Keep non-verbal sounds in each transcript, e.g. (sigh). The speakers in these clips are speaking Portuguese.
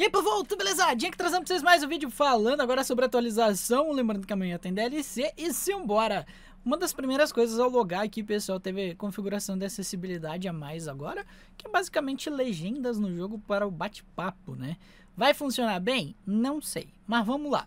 E aí, povo, tudo beleza? Tinha que para pra vocês mais um vídeo falando agora sobre atualização, lembrando que amanhã tem DLC e simbora! Uma das primeiras coisas ao logar aqui, pessoal, teve configuração de acessibilidade a mais agora, que é basicamente legendas no jogo para o bate-papo, né? Vai funcionar bem? Não sei, mas vamos lá.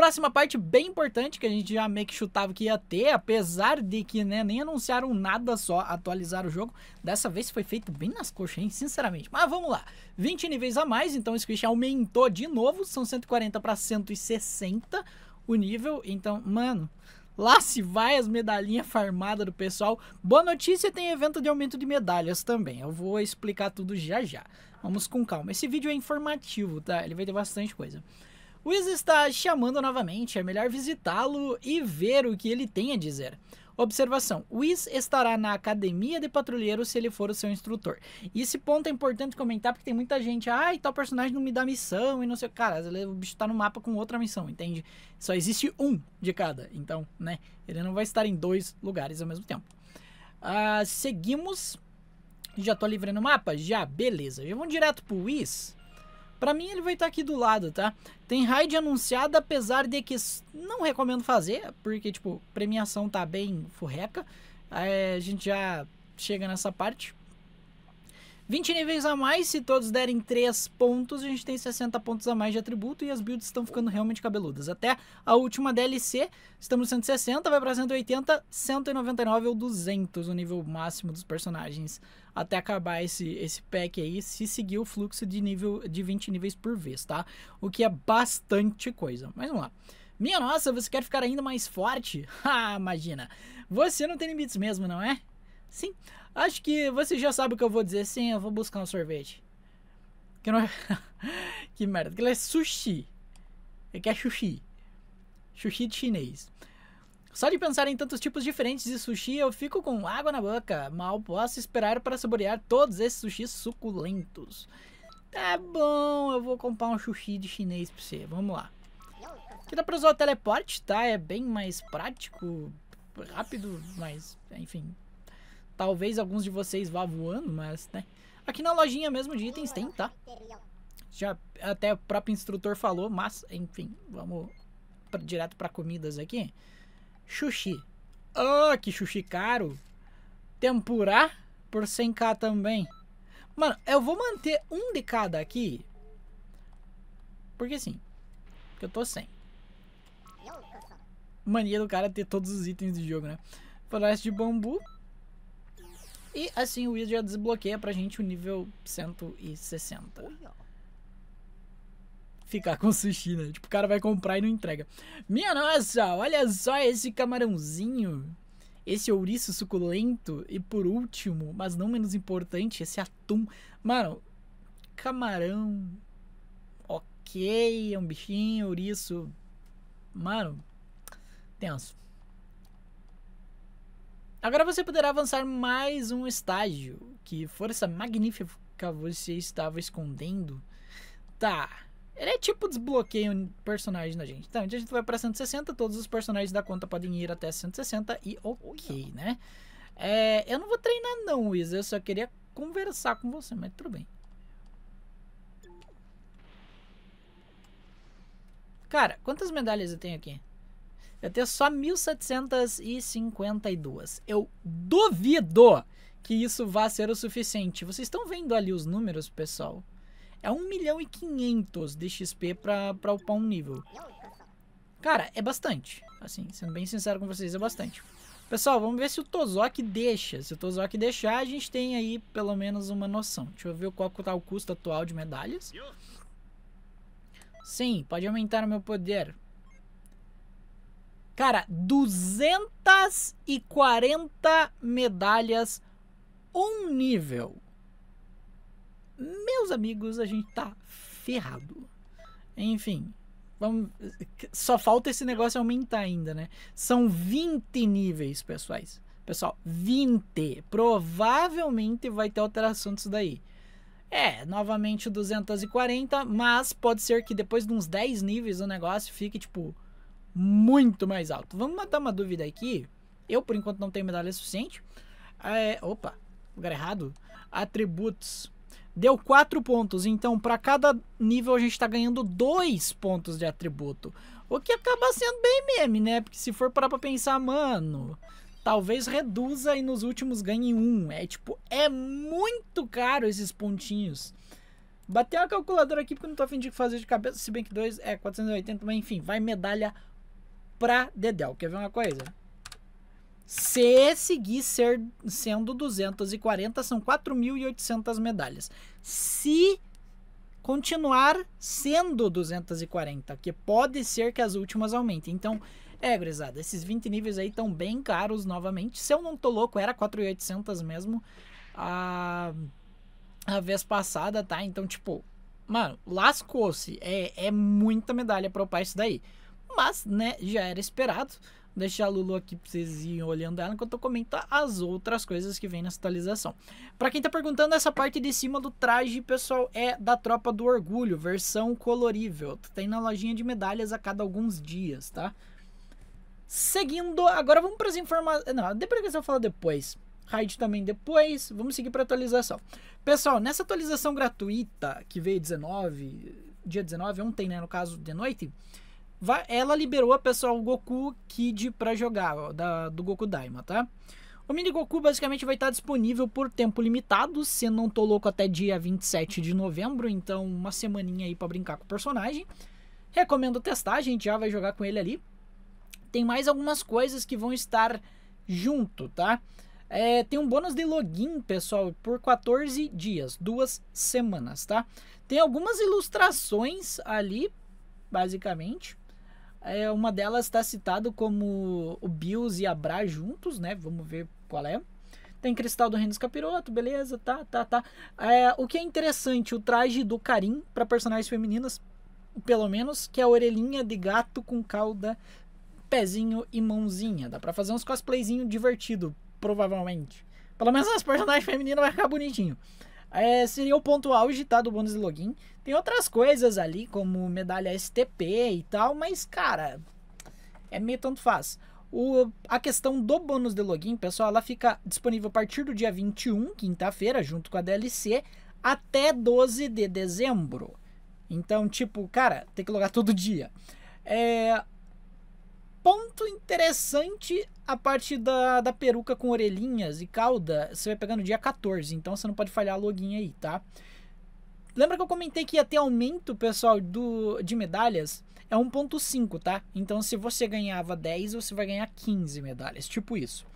Próxima parte bem importante que a gente já meio que chutava que ia ter, apesar de que né, nem anunciaram nada só atualizar o jogo. Dessa vez foi feito bem nas coxas, hein, sinceramente. Mas vamos lá. 20 níveis a mais, então o Squish aumentou de novo, são 140 para 160 o nível. Então, mano, Lá se vai as medalhinhas farmadas do pessoal. Boa notícia, tem evento de aumento de medalhas também. Eu vou explicar tudo já já. Vamos com calma. Esse vídeo é informativo, tá? Ele vai ter bastante coisa. Wiz está chamando novamente, é melhor visitá-lo e ver o que ele tem a dizer. Observação: Wiz estará na academia de patrulheiro se ele for o seu instrutor. E esse ponto é importante comentar porque tem muita gente, ai, tal personagem não me dá missão e não sei o cara, o bicho tá no mapa com outra missão, entende? Só existe um de cada, então, né? Ele não vai estar em dois lugares ao mesmo tempo. Uh, seguimos. Já tô livrando o mapa? Já, beleza. Já vamos direto pro Wiz. Para mim ele vai estar tá aqui do lado, tá? Tem raid anunciada, apesar de que não recomendo fazer, porque tipo, premiação tá bem furreca. É, a gente já chega nessa parte. 20 níveis a mais, se todos derem 3 pontos, a gente tem 60 pontos a mais de atributo e as builds estão ficando realmente cabeludas. Até a última DLC, estamos 160, vai para 180, 199 ou 200, o nível máximo dos personagens, até acabar esse, esse pack aí, se seguir o fluxo de nível de 20 níveis por vez, tá? O que é bastante coisa. Mas vamos lá. Minha nossa, você quer ficar ainda mais forte? (laughs) Ah, imagina. Você não tem limites mesmo, não é? Sim, Acho que você já sabe o que eu vou dizer. Sim, eu vou buscar um sorvete. Que, não... É (laughs) que merda. Aquilo é sushi. É que é sushi. Sushi de chinês. Só de pensar em tantos tipos diferentes de sushi, eu fico com água na boca. Mal posso esperar para saborear todos esses sushis suculentos. Tá bom, eu vou comprar um sushi de chinês pra você. Vamos lá. Que dá pra usar o teleporte, tá? É bem mais prático, rápido, mas enfim, Talvez alguns de vocês vá voando, mas, né? Aqui na lojinha mesmo de itens tem, tá? Já até o próprio instrutor falou, mas, enfim, vamos pra, direto para comidas aqui. Xuxi. Ah, oh, que xuxi caro. Tempurá por 100k também. Mano, eu vou manter um de cada aqui. Porque sim. Porque eu tô sem. Mania do cara ter todos os itens do jogo, né? Floresta de bambu. E assim o Wiz já desbloqueia pra gente o nível 160. Ficar com sushi, né? Tipo, o cara vai comprar e não entrega. Minha nossa, olha só esse camarãozinho. Esse ouriço suculento. E por último, mas não menos importante, esse atum. Mano, camarão. Ok, é um bichinho, ouriço. Mano, tenso. Agora você poderá avançar mais um estágio. Que força magnífica você estava escondendo. Tá. Ele é tipo desbloqueio personagem da gente. Então, a gente vai para 160, todos os personagens da conta podem ir até 160 e ok, né? É, eu não vou treinar não, Wiz. Eu só queria conversar com você, mas tudo bem. Cara, quantas medalhas eu tenho aqui? ia ter só 1752. Eu duvido que isso vá ser o suficiente. Vocês estão vendo ali os números, pessoal? É 1 milhão e 500 de XP pra, upar um nível. Cara, é bastante. Assim, sendo bem sincero com vocês, é bastante. Pessoal, vamos ver se o Tozok deixa. Se o Tozok deixar, a gente tem aí pelo menos uma noção. Deixa eu ver qual tá o custo atual de medalhas. Sim, pode aumentar o meu poder. Cara, 240 medalhas, um nível. Meus amigos, a gente tá ferrado. Enfim, vamos, só falta esse negócio aumentar ainda, né? São 20 níveis, pessoais. Pessoal, 20. Provavelmente vai ter alteração disso daí. É, novamente 240, mas pode ser que depois de uns 10 níveis o negócio fique tipo muito mais alto. Vamos matar uma dúvida aqui. Eu, por enquanto, não tenho medalha suficiente. É, opa, lugar errado. Atributos. Deu 4 pontos, então para cada nível a gente está ganhando 2 pontos de atributo. O que acaba sendo bem meme, né? Porque se for parar para pensar, mano, talvez reduza e nos últimos ganhe Um. É tipo, é muito caro esses pontinhos. Bateu a calculadora aqui porque não tô afim de fazer de cabeça, se bem que dois é 480, mas enfim, vai medalha pra Dedel. Quer ver uma coisa? Se seguir ser, sendo 240, são 4.800 medalhas. Se continuar sendo 240, que pode ser que as últimas aumentem. Então, é, gurizada, esses 20 níveis aí estão bem caros novamente. Se eu não tô louco, era 4.800 mesmo a, a vez passada, tá? Então, tipo, mano, lascou-se. É, é muita medalha pra upar isso daí. Mas, né, já era esperado. Vou deixar a Lulu aqui pra vocês irem olhando ela enquanto eu comento as outras coisas que vem nessa atualização. Pra quem tá perguntando, essa parte de cima do traje, pessoal, é da Tropa do Orgulho, versão colorível. Tem na lojinha de medalhas a cada alguns dias, tá? Seguindo, agora vamos para as informações. Não, a deprecação eu falo depois. Raid também depois. Vamos seguir para atualização. Pessoal, nessa atualização gratuita que veio 19, dia 19, ontem, né, no caso, de noite, ela liberou a pessoal Goku Kid para jogar, da, do Goku Daima, tá? O Mini Goku basicamente vai estar disponível por tempo limitado, se não tô louco até dia 27 de novembro, então uma semaninha aí para brincar com o personagem. Recomendo testar, a gente já vai jogar com ele ali. Tem mais algumas coisas que vão estar junto, tá? É, tem um bônus de login, pessoal, por 14 dias, duas semanas, tá? Tem algumas ilustrações ali, basicamente. É, uma delas está citado como o Bills e a Bra juntos, né? Vamos ver qual é. Tem Cristal do Reino dos Capiroto, beleza, tá, tá, tá. É, o que é interessante, o traje do Karim para personagens femininas, pelo menos, que é a orelhinha de gato com cauda, pezinho e mãozinha. Dá para fazer uns cosplayzinho divertido, provavelmente. Pelo menos as personagens femininas vai ficar bonitinho é, seria o ponto auge, tá? Do bônus de login. Tem outras coisas ali, como medalha STP e tal, mas, cara, é meio tanto faz. O, a questão do bônus de login, pessoal, ela fica disponível a partir do dia 21, quinta-feira, junto com a DLC, até 12 de dezembro. Então, tipo, cara, tem que logar todo dia. É, ponto interessante a parte da, da peruca com orelhinhas e cauda, você vai pegar no dia 14, então você não pode falhar a login aí, tá? Lembra que eu comentei que ia ter aumento, pessoal, do, de medalhas? É 1.5, tá? Então, se você ganhava 10, você vai ganhar 15 medalhas, tipo isso.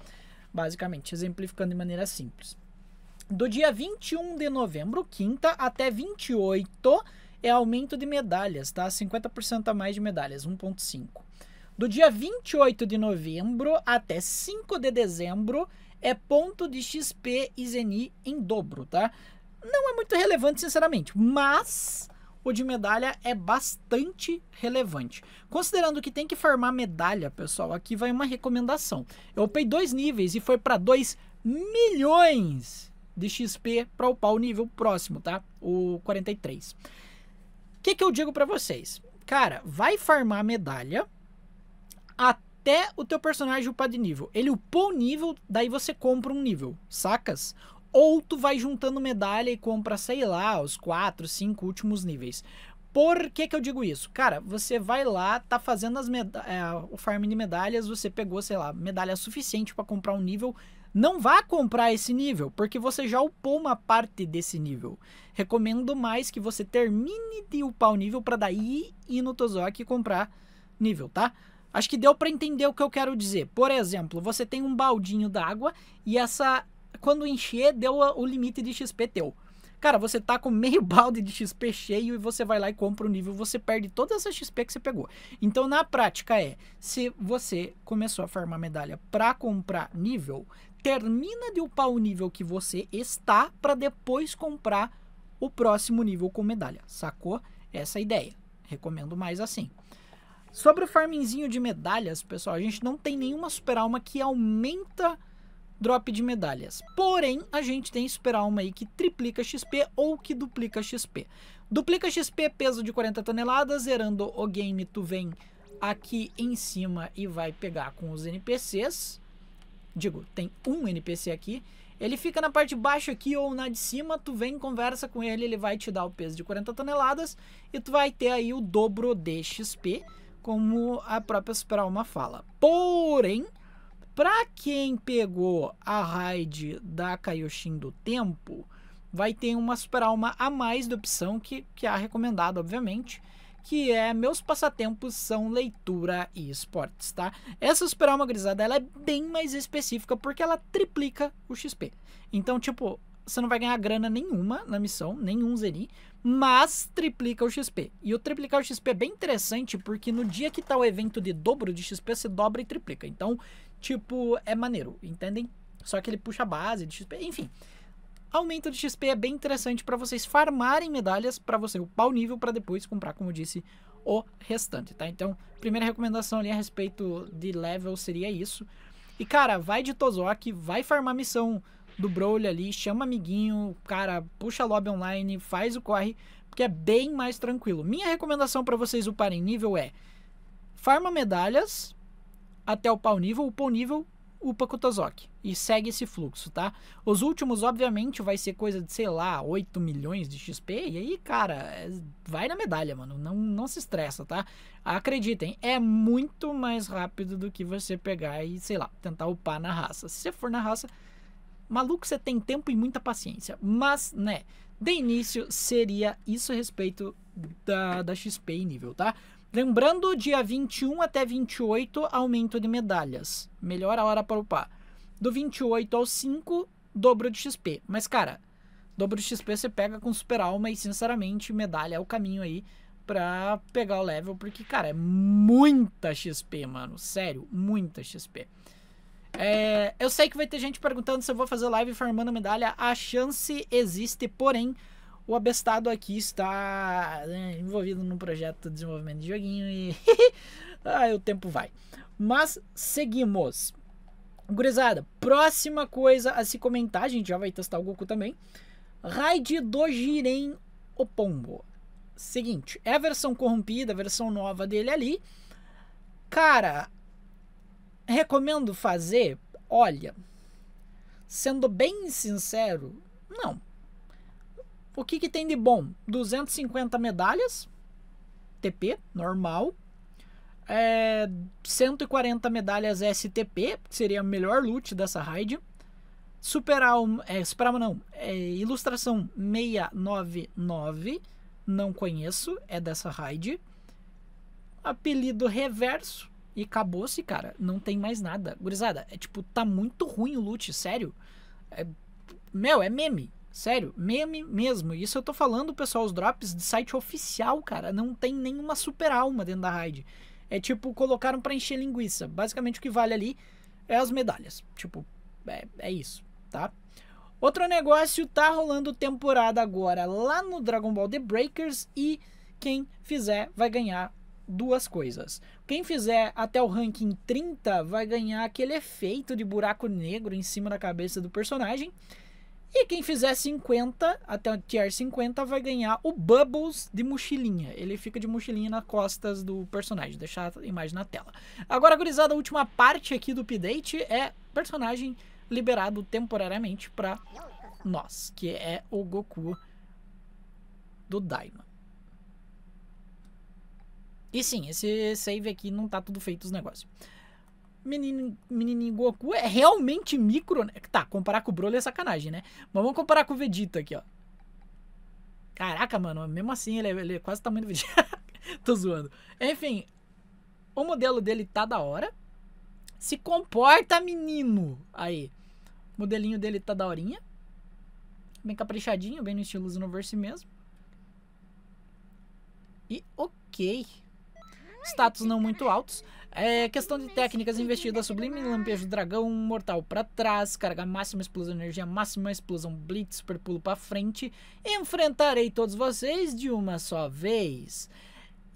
Basicamente, exemplificando de maneira simples. Do dia 21 de novembro, quinta, até 28 é aumento de medalhas, tá? 50% a mais de medalhas, 1.5. Do dia 28 de novembro até 5 de dezembro é ponto de XP e Zeni em dobro, tá? Não é muito relevante, sinceramente, mas o de medalha é bastante relevante. Considerando que tem que farmar medalha, pessoal, aqui vai uma recomendação. Eu upei dois níveis e foi para 2 milhões de XP para upar o nível próximo, tá? O 43. O que, que eu digo para vocês? Cara, vai farmar medalha até o teu personagem upar de nível. Ele upou o nível, daí você compra um nível, sacas? Ou tu vai juntando medalha e compra, sei lá, os 4, 5 últimos níveis. Por que, que eu digo isso? Cara, você vai lá, tá fazendo as é, o farm de medalhas, você pegou, sei lá, medalha suficiente para comprar um nível. Não vá comprar esse nível, porque você já upou uma parte desse nível. Recomendo mais que você termine de upar o nível para daí ir no Tozoki e comprar nível, tá? Acho que deu para entender o que eu quero dizer. Por exemplo, você tem um baldinho d'água e essa quando encher deu o limite de XP teu. Cara, você tá com meio (laughs) balde de XP cheio e você vai lá e compra o um nível, você perde toda essa XP que você pegou. Então, na prática é, se você começou a farmar medalha para comprar nível, termina de upar o nível que você está para depois comprar o próximo nível com medalha. Sacou? Essa é a ideia. Recomendo mais assim. Sobre o farmzinho de medalhas, pessoal, a gente não tem nenhuma super alma que aumenta drop de medalhas. Porém, a gente tem super alma aí que triplica XP ou que duplica XP. Duplica XP, peso de 40 toneladas, zerando o game, tu vem aqui em cima e vai pegar com os NPCs. Digo, tem um NPC aqui. Ele fica na parte de baixo aqui ou na de cima, tu vem, conversa com ele, ele vai te dar o peso de 40 toneladas e tu vai ter aí o dobro de XP como a própria Superalma fala. Porém, para quem pegou a raid da Kaioshin do tempo, vai ter uma Superalma a mais da opção que, que há recomendado, obviamente que é Meus Passatempos São Leitura e Esportes, tá? Essa Super Alma Grisada, ela é bem mais específica porque ela triplica o XP. Então, tipo, você não vai ganhar grana nenhuma na missão, nenhum Zeri, mas triplica o XP. E o triplicar o XP é bem interessante, porque no dia que tá o evento de dobro de XP, você dobra e triplica. Então, tipo, é maneiro, entendem? Só que ele puxa a base de XP, enfim. Aumento de XP é bem interessante para vocês farmarem medalhas, para você upar o nível, para depois comprar, como eu disse, o restante, tá? Então, primeira recomendação ali a respeito de level seria isso. E, cara, vai de Tozok vai farmar missão do Broly ali, chama amiguinho, cara, puxa lobby online, faz o corre, porque é bem mais tranquilo. Minha recomendação para vocês uparem nível é farma medalhas até o pau nível, o pau nível upa Kutozoki e segue esse fluxo, tá? Os últimos, obviamente, vai ser coisa de, sei lá, 8 milhões de XP, e aí, cara, é, vai na medalha, mano, não, não se estressa, tá? Acreditem, é muito mais rápido do que você pegar e, sei lá, tentar upar na raça. Se você for na raça, Maluco, você tem tempo e muita paciência. Mas, né, de início seria isso a respeito da, da XP em nível, tá? Lembrando, dia 21 até 28, aumento de medalhas. Melhor a hora para upar. Do 28 ao 5, dobro de XP. Mas, cara, dobro de XP você pega com super alma e, sinceramente, medalha é o caminho aí pra pegar o level, porque, cara, é muita XP, mano. Sério, muita XP. É, eu sei que vai ter gente perguntando se eu vou fazer live formando medalha. A chance existe, porém, o abestado aqui está né, envolvido num projeto de desenvolvimento de joguinho e. ah, (laughs) o tempo vai. Mas seguimos. Gurizada, próxima coisa a se comentar, a gente já vai testar o Goku também. Raid do Jiren Opombo. Seguinte, é a versão corrompida, a versão nova dele ali. Cara, Recomendo fazer? Olha, sendo bem sincero, não. O que, que tem de bom? 250 medalhas, TP, normal. É, 140 medalhas STP, que seria o melhor loot dessa raid. Superar o. É, superar, não. É, ilustração 699. Não conheço, é dessa raid. Apelido reverso. E acabou-se, cara. Não tem mais nada. Gurizada, é tipo, tá muito ruim o loot, sério. É, meu, é meme. Sério, meme mesmo. Isso eu tô falando, pessoal, os drops de site oficial, cara. Não tem nenhuma super alma dentro da raid. É tipo, colocaram para encher linguiça. Basicamente o que vale ali é as medalhas. Tipo, é, é isso, tá? Outro negócio, tá rolando temporada agora lá no Dragon Ball The Breakers e quem fizer vai ganhar duas coisas. Quem fizer até o ranking 30 vai ganhar aquele efeito de buraco negro em cima da cabeça do personagem. E quem fizer 50, até o tier 50, vai ganhar o Bubbles de mochilinha. Ele fica de mochilinha nas costas do personagem. Deixar a imagem na tela. Agora, gurizada, a última parte aqui do update é personagem liberado temporariamente para nós, que é o Goku do Daima. E sim, esse save aqui não tá tudo feito os negócios. Menino, menininho Goku é realmente micro... Né? Tá, comparar com o Broly é sacanagem, né? Mas vamos comparar com o Vegeta aqui, ó. Caraca, mano, mesmo assim ele é, ele é quase o tamanho do Vegeta. (laughs) Tô zoando. Enfim, o modelo dele tá da hora. Se comporta, menino! Aí, o modelinho dele tá daorinha. Bem caprichadinho, bem no estilo Xenoverse mesmo. E ok status não muito altos. É, questão de técnicas investidas, sublime lampejo dragão, mortal para trás, carga máxima, explosão energia máxima, explosão blitz, super pulo para frente. Enfrentarei todos vocês de uma só vez.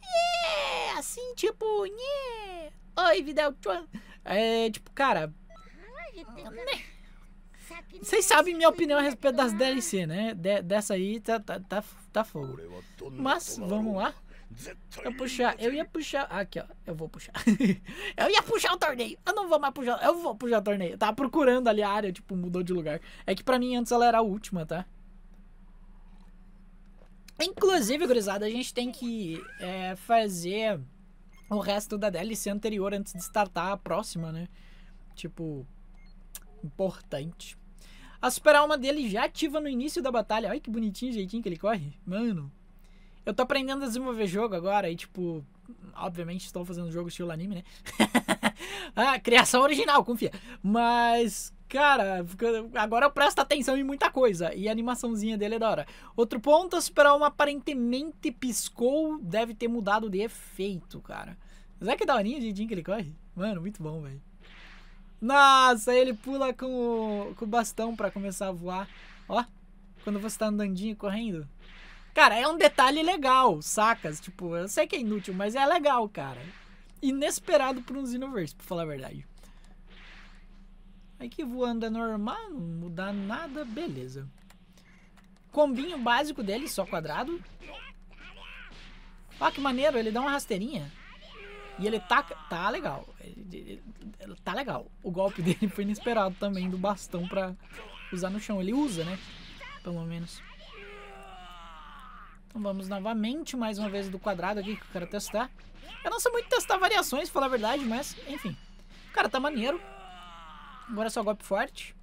É, assim, tipo, nhê. Oi, Videl. É, tipo, cara. Vocês sabem minha opinião a respeito das DLC, né? De, dessa aí tá, tá, tá, tá fogo. Mas vamos lá. Eu puxar, eu ia puxar. Ah, aqui, ó. Eu vou puxar. (laughs) eu ia puxar o torneio. Eu não vou mais puxar. Eu vou puxar o torneio. Eu tava procurando ali a área, tipo, mudou de lugar. É que pra mim antes ela era a última, tá? Inclusive, gurizada, a gente tem que é, fazer o resto da DLC anterior antes de startar a próxima, né? Tipo, importante. A Super Alma dele já ativa no início da batalha. Olha que bonitinho o jeitinho que ele corre. Mano, eu tô aprendendo a desenvolver jogo agora e, tipo, obviamente estou fazendo jogo estilo anime, né? (laughs) ah, criação original, confia. Mas, cara, agora eu presto atenção em muita coisa. E a animaçãozinha dele é da hora. Outro ponto, a Super Alma aparentemente piscou, deve ter mudado de efeito, cara. Mas é que daorinha de que ele corre? Mano, muito bom, velho. Nossa, ele pula com o, com o bastão para começar a voar. Ó, quando você tá andandinho correndo. Cara, é um detalhe legal, sacas? Tipo, eu sei que é inútil, mas é legal, cara. Inesperado por um Xenoverse, pra falar a verdade. Aí que voando é normal, não mudar nada, beleza. Combinho básico dele, só quadrado. Ó, ah, que maneiro, ele dá uma rasteirinha. E ele tá Tá legal. Ele, ele, tá legal. O golpe (laughs) dele foi inesperado também, do bastão pra usar no chão. Ele usa, né? Pelo menos. Então vamos novamente, mais uma vez do quadrado aqui que eu quero testar. Eu não sou muito testar variações, falar a verdade, mas enfim. o Cara, tá maneiro. Agora é só golpe forte.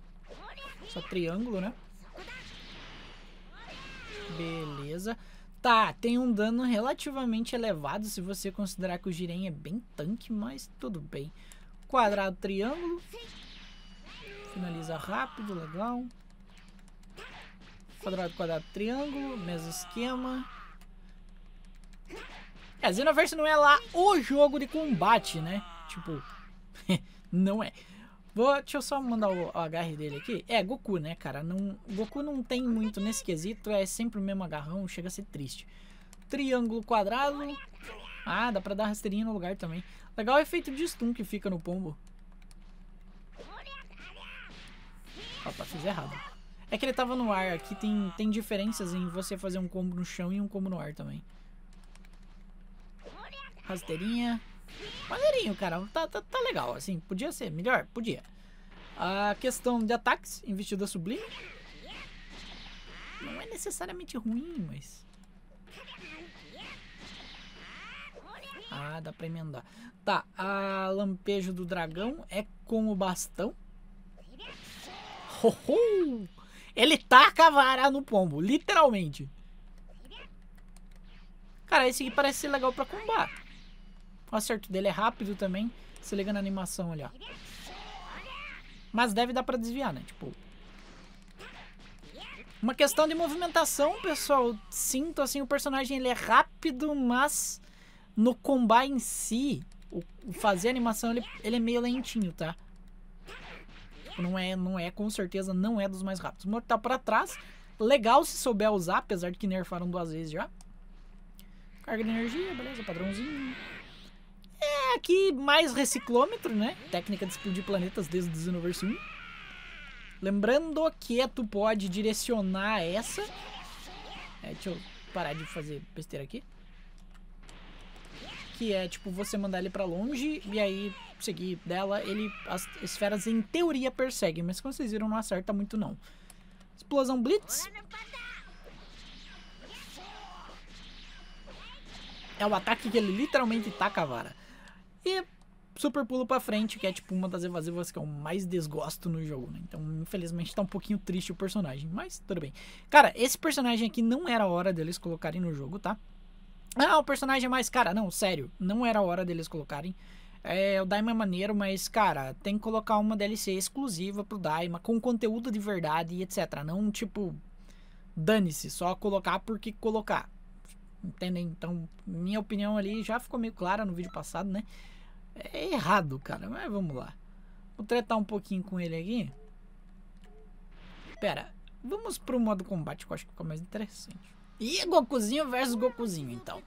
Só triângulo, né? Beleza. Tá, tem um dano relativamente elevado se você considerar que o Jiren é bem tanque, mas tudo bem. Quadrado, triângulo. Finaliza rápido, legal. Quadrado, quadrado, triângulo, mesmo esquema. É, Xenoverse não é lá o jogo de combate, né? Tipo, (laughs) não é. Vou, deixa eu só mandar o, o agarre dele aqui. É, Goku, né, cara? Não, Goku não tem muito nesse quesito, é sempre o mesmo agarrão, chega a ser triste. Triângulo quadrado. Ah, dá pra dar rasteirinha no lugar também. Legal o efeito de stun que fica no pombo. Opa, fiz errado. É que ele tava no ar. Aqui tem, tem diferenças em você fazer um combo no chão e um combo no ar também. Rasteirinha. Maneirinho, cara. Tá, tá, tá legal, assim. Podia ser melhor? Podia. A questão de ataques, investida sublime. Não é necessariamente ruim, mas... Ah, dá pra emendar. Tá, a lampejo do dragão é com o bastão. Ho, ho! Ele taca a vara no pombo, literalmente. Cara, esse aqui parece ser legal pra combar. O acerto dele é rápido também. Se liga na animação ali, ó. Mas deve dar pra desviar, né? Tipo... Uma questão de movimentação, pessoal. Sinto, assim, o personagem ele é rápido, mas no combate em si, o fazer a animação, ele, ele é meio lentinho, tá? Tipo, não é, não é, com certeza não é dos mais rápidos. Mortal tá para trás, legal se souber usar, apesar de que nerfaram duas vezes já. Carga de energia, beleza, padrãozinho. É, aqui mais reciclômetro, né? Técnica de explodir planetas desde o Designoverse 1. Lembrando que tu pode direcionar essa. É, deixa eu parar de fazer besteira aqui que é tipo você mandar ele para longe e aí seguir dela, ele as esferas em teoria perseguem, mas como vocês viram não acerta muito não. Explosão Blitz. É o ataque que ele literalmente taca a vara. E super pulo pra frente, que é tipo uma das evasivas que eu mais desgosto no jogo, né? Então, infelizmente, tá um pouquinho triste o personagem, mas tudo bem. Cara, esse personagem aqui não era a hora deles colocarem no jogo, tá? Ah, o personagem é mais. Cara, não, sério. Não era a hora deles colocarem. É, o Daima é maneiro, mas, cara, tem que colocar uma DLC exclusiva pro Daima, com conteúdo de verdade e etc. Não, tipo, dane-se, só colocar porque colocar. Entendem? Então, minha opinião ali já ficou meio clara no vídeo passado, né? É errado, cara, mas vamos lá. Vou tretar um pouquinho com ele aqui. Pera, vamos pro modo combate, que eu acho que fica mais interessante. Ih, Gokuzinho versus Gokuzinho, então.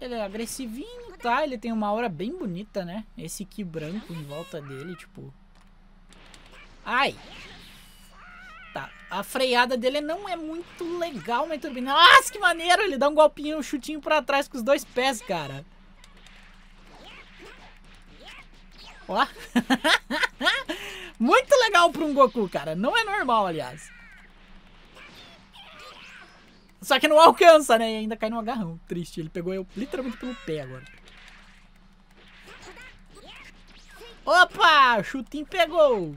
Ele é agressivinho, tá? Ele tem uma aura bem bonita, né? Esse Ki branco em volta dele, tipo... Ai! Tá, a freada dele não é muito legal, mas tudo bem. Nossa, que maneiro! Ele dá um golpinho, um chutinho pra trás com os dois pés, cara. Ó. (laughs) muito legal pra um Goku, cara. Não é normal, aliás. Só que não alcança, né? E ainda cai no agarrão. Triste. Ele pegou eu literalmente pelo pé agora. Opa! Chutinho pegou!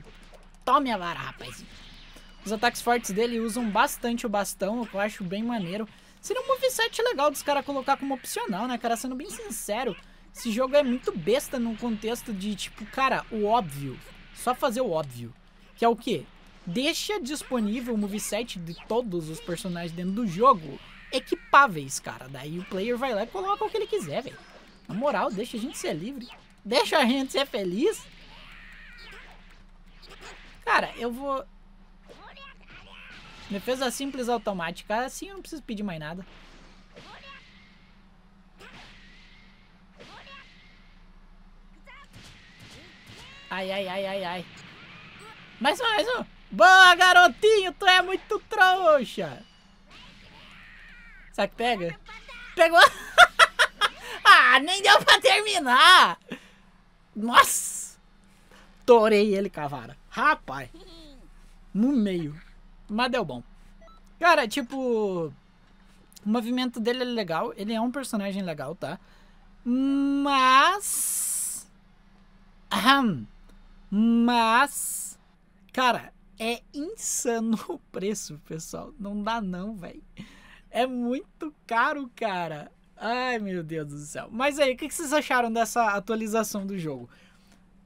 Tome a vara, rapaz Os ataques fortes dele usam bastante o bastão, o que eu acho bem maneiro. Seria um moveset legal dos caras colocar como opcional, né, cara? Sendo bem sincero, esse jogo é muito besta no contexto de, tipo, cara, o óbvio. Só fazer o óbvio. Que é o quê? deixa disponível o moveset de todos os personagens dentro do jogo equipáveis, cara. Daí o player vai lá e coloca o que ele quiser, velho. Na moral, deixa a gente ser livre. Deixa a gente ser feliz. Cara, eu vou... Defesa simples automática. Assim eu não preciso pedir mais nada. Ai, ai, ai, ai, ai. Mais um, mais um. Boa, garotinho, tu é muito trouxa. Será que pega? Pegou. (laughs) ah, nem deu pra terminar. Nossa. Torei ele, cavara. Rapaz. No meio. Mas deu bom. Cara, tipo... O movimento dele é legal. Ele é um personagem legal, tá? Mas... Aham. Mas... Cara, é insano (laughs) o preço, pessoal. Não dá não, velho. É muito caro, cara. Ai, meu Deus do céu. Mas aí, o que vocês acharam dessa atualização do jogo?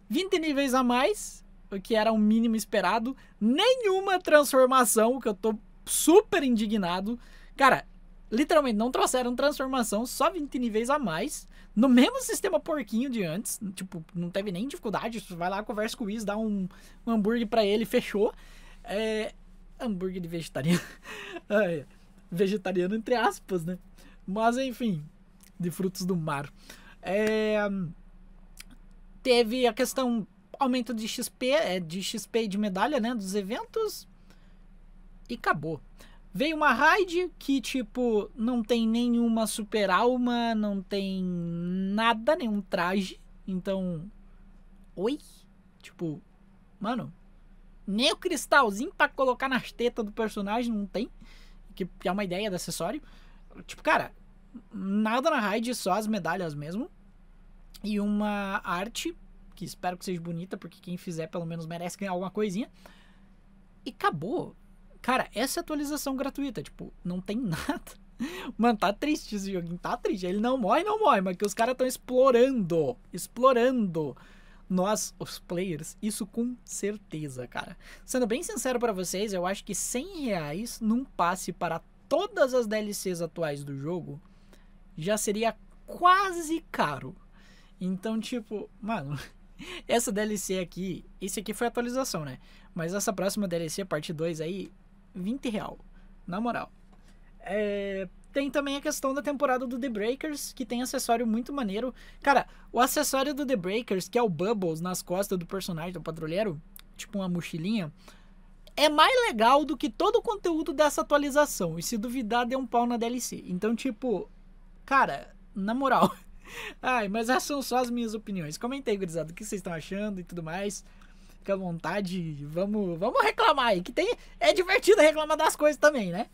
20 níveis a mais, o que era o mínimo esperado. Nenhuma transformação, o que eu tô super indignado. Cara, literalmente não trouxeram transformação, só 20 níveis a mais, no mesmo sistema porquinho de antes, tipo, não teve nem dificuldade, vai lá, conversa com o Wiz, dá um, um hambúrguer para ele, fechou. É, hambúrguer de vegetariano. é, (laughs) vegetariano entre aspas, né? Mas enfim, de frutos do mar. É, teve a questão aumento de XP, é, de XP e de medalha, né, dos eventos e acabou. Veio uma raid que, tipo, não tem nenhuma super alma, não tem nada, nenhum traje. Então. Oi? Tipo, mano. Nem o cristalzinho pra colocar nas tetas do personagem não tem. Que é uma ideia de acessório. Tipo, cara, nada na raid, só as medalhas mesmo. E uma arte, que espero que seja bonita, porque quem fizer pelo menos merece ganhar alguma coisinha. E acabou. Cara, essa é atualização gratuita, tipo, não tem (laughs) nada. Mano, tá triste esse joguinho, tá triste. Ele não morre, não morre, mas que os caras estão explorando, explorando nós, os players, isso com certeza, cara. Sendo bem sincero para vocês, eu acho que 100 reais num passe para todas as DLCs atuais do jogo já seria quase caro. Então, tipo, mano, (laughs) essa DLC aqui, esse aqui foi a atualização, né? Mas essa próxima DLC, parte 2 aí, 20 real, na moral. É, tem também a questão da temporada do The Breakers, que tem acessório muito maneiro. Cara, o acessório do The Breakers, que é o Bubbles nas costas do personagem, do patrulheiro, tipo uma mochilinha, é mais legal do que todo o conteúdo dessa atualização. E se duvidar, dê um pau na DLC. Então, tipo, cara, na moral. (laughs) Ai, mas essas são só as minhas opiniões. Comenta aí, gurizada, o que vocês estão achando e tudo mais. Fica à vontade, vamos, vamos reclamar aí, que tem é divertido reclamar das coisas também, né?